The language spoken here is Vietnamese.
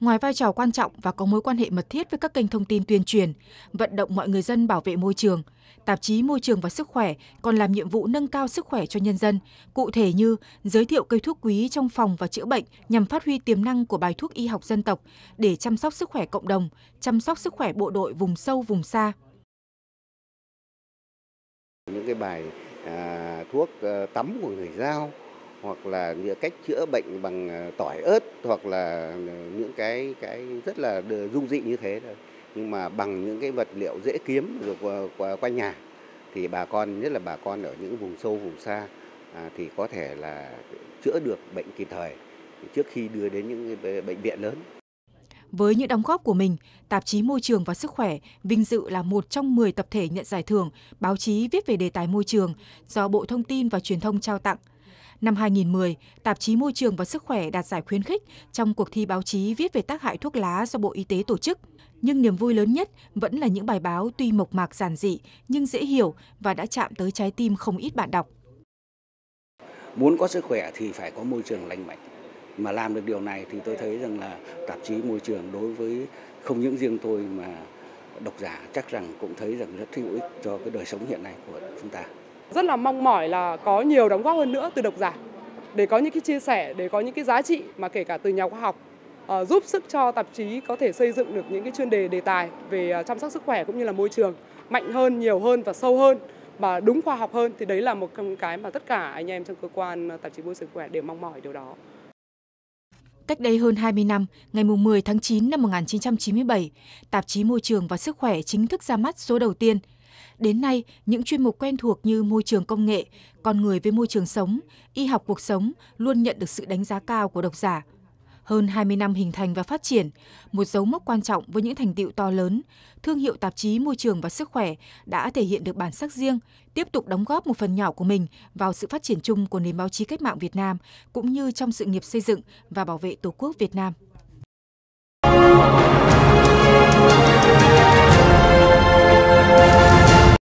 ngoài vai trò quan trọng và có mối quan hệ mật thiết với các kênh thông tin tuyên truyền, vận động mọi người dân bảo vệ môi trường, tạp chí Môi trường và Sức khỏe còn làm nhiệm vụ nâng cao sức khỏe cho nhân dân, cụ thể như giới thiệu cây thuốc quý trong phòng và chữa bệnh nhằm phát huy tiềm năng của bài thuốc y học dân tộc để chăm sóc sức khỏe cộng đồng, chăm sóc sức khỏe bộ đội vùng sâu vùng xa. Những cái bài à, thuốc à, tắm của người Giao hoặc là những cách chữa bệnh bằng ờ, tỏi ớt hoặc là ờ, những cái cái rất là dung dị như thế nhưng mà bằng những cái vật liệu dễ kiếm được quanh nhà thì bà con nhất là bà con ở những vùng sâu vùng xa à, thì có thể là chữa được bệnh kịp thời trước khi đưa đến những bệnh viện lớn. Với những đóng góp của mình, tạp chí Môi trường và Sức khỏe vinh dự là một trong 10 tập thể nhận giải thưởng báo chí viết về đề tài môi trường do Bộ Thông tin và Truyền thông trao tặng – Năm 2010, tạp chí Môi trường và Sức khỏe đạt giải khuyến khích trong cuộc thi báo chí viết về tác hại thuốc lá do Bộ Y tế tổ chức. Nhưng niềm vui lớn nhất vẫn là những bài báo tuy mộc mạc giản dị nhưng dễ hiểu và đã chạm tới trái tim không ít bạn đọc. Muốn có sức khỏe thì phải có môi trường lành mạnh. Mà làm được điều này thì tôi thấy rằng là tạp chí Môi trường đối với không những riêng tôi mà độc giả chắc rằng cũng thấy rằng rất hữu ích cho cái đời sống hiện nay của chúng ta. Rất là mong mỏi là có nhiều đóng góp hơn nữa từ độc giả để có những cái chia sẻ, để có những cái giá trị mà kể cả từ nhà khoa học uh, giúp sức cho tạp chí có thể xây dựng được những cái chuyên đề đề tài về ờ, chăm sóc sức khỏe cũng như là môi trường mạnh hơn, nhiều hơn và sâu hơn và đúng khoa học hơn thì đấy là một trong cái mà tất cả anh em trong cơ quan tạp chí môi trường khỏe đều mong mỏi điều đó. Cách đây hơn 20 năm, ngày 10 tháng 9 năm 1997, tạp chí Môi trường và Sức khỏe chính thức ra mắt số đầu tiên – Đến nay, những chuyên mục quen thuộc như môi trường công nghệ, con người với môi trường sống, y học cuộc sống luôn nhận được sự đánh giá cao của độc giả. Hơn 20 năm hình thành và phát triển, một dấu mốc quan trọng với những thành tựu to lớn, thương hiệu tạp chí Môi trường và Sức khỏe đã thể hiện được bản sắc riêng, tiếp tục đóng góp một phần nhỏ của mình vào sự phát triển chung của nền báo chí cách mạng Việt Nam cũng như trong sự nghiệp xây dựng và bảo vệ Tổ quốc Việt Nam.